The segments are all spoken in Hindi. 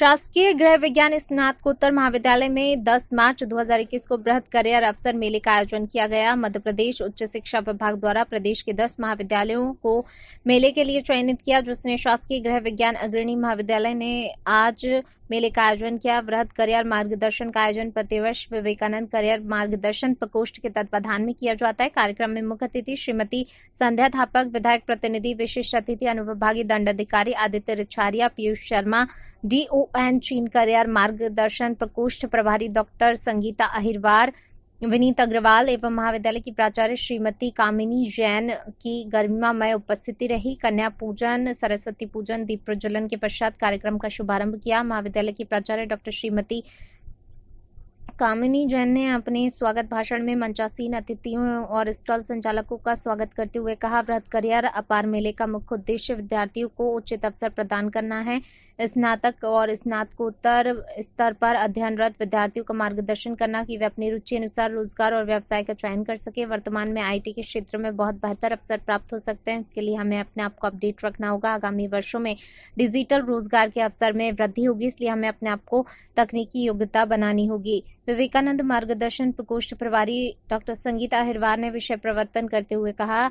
शासकीय गृह विज्ञान स्नातकोत्तर महाविद्यालय में 10 मार्च 2021 को बृहद करियर अवसर मेले का आयोजन किया गया मध्य प्रदेश उच्च शिक्षा विभाग द्वारा प्रदेश के 10 महाविद्यालयों को मेले के लिए चयनित किया जिसने शासकीय गृह विज्ञान अग्रणी महाविद्यालय ने आज मेले का आयोजन किया वृहद करियर मार्गदर्शन का आयोजन प्रतिवर्ष विवेकानंद करियर मार्गदर्शन प्रकोष्ठ के तत्वाधान में किया जाता है कार्यक्रम में मुख्य अतिथि श्रीमती संध्या थापक विधायक प्रतिनिधि विशिष्ट अतिथि अनुविभागीय दंडाधिकारी आदित्य रिछारिया पीयूष शर्मा डीओ एन चीनकरियार मार्गदर्शन प्रकोष्ठ प्रभारी डॉक्टर संगीता अहिरवार विनीत अग्रवाल एवं महाविद्यालय की प्राचार्य श्रीमती कामिनी जैन की गर्मिमामय उपस्थिति रही कन्या पूजन सरस्वती पूजन दीप प्रज्वलन के पश्चात कार्यक्रम का शुभारंभ किया महाविद्यालय की प्राचार्य डॉक्टर श्रीमती कामिनी जैन ने अपने स्वागत भाषण में मंचासीन अतिथियों और स्टॉल संचालकों का स्वागत करते हुए कहा वृहत करियर अपार मेले का मुख्य उद्देश्य विद्यार्थियों को उचित अवसर प्रदान करना है स्नातक और स्नातकोत्तर स्तर पर अध्ययनरत विद्यार्थियों का मार्गदर्शन करना कि वे अपनी रुचि अनुसार रोजगार और व्यवसाय का चयन कर सके वर्तमान में आई के क्षेत्र में बहुत बेहतर अवसर प्राप्त हो सकते हैं इसके लिए हमें अपने आप को अपडेट रखना होगा आगामी वर्षो में डिजिटल रोजगार के अवसर में वृद्धि होगी इसलिए हमें अपने आप को तकनीकी योग्यता बनानी होगी विवेकानंद मार्गदर्शन प्रकोष्ठ प्रभारी डॉक्टर संगीता अहिरवार ने विषय प्रवर्तन करते हुए कहा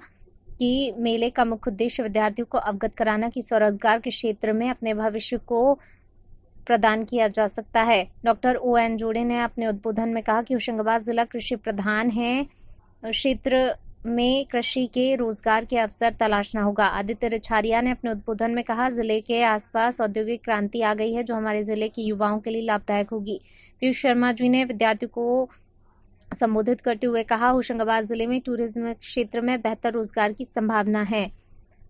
कि मेले का मुख्य उद्देश्य विद्यार्थियों को अवगत कराना कि स्वरोजगार के क्षेत्र में अपने भविष्य को प्रदान किया जा सकता है डॉक्टर ओ एन जोड़े ने अपने उद्बोधन में कहा कि होशंगाबाद जिला कृषि प्रधान है क्षेत्र में कृषि के रोजगार के अवसर तलाशना होगा आदित्य रिछारिया ने अपने उद्बोधन में कहा जिले के आसपास औद्योगिक क्रांति आ गई है जो हमारे जिले के युवाओं के लिए लाभदायक होगी पीयूष शर्मा जी ने विद्यार्थियों को संबोधित करते हुए कहा होशंगाबाद जिले में टूरिज्म क्षेत्र में बेहतर रोजगार की संभावना है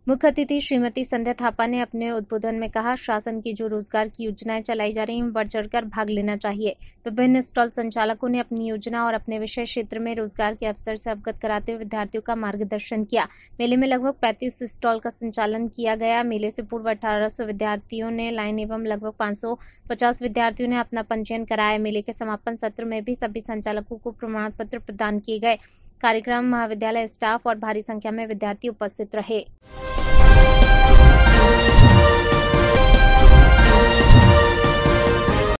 मुख्य अतिथि श्रीमती संध्या थापा ने अपने उद्बोधन में कहा शासन की जो रोजगार की योजनाएं चलाई जा रही हैं बढ़ चढ़कर भाग लेना चाहिए तो विभिन्न तो स्टॉल संचालकों ने अपनी योजना और अपने विषय क्षेत्र में रोजगार के अवसर से अवगत कराते हुए विद्यार्थियों का मार्गदर्शन किया मेले में लगभग पैंतीस स्टॉल का संचालन किया गया मेले से पूर्व अठारह विद्यार्थियों ने लाइन एवं लगभग पाँच विद्यार्थियों ने अपना पंजीयन कराया मेले के समापन सत्र में भी सभी संचालकों को प्रमाण पत्र प्रदान किए गए कार्यक्रम महाविद्यालय स्टाफ और भारी संख्या में विद्यार्थी उपस्थित रहे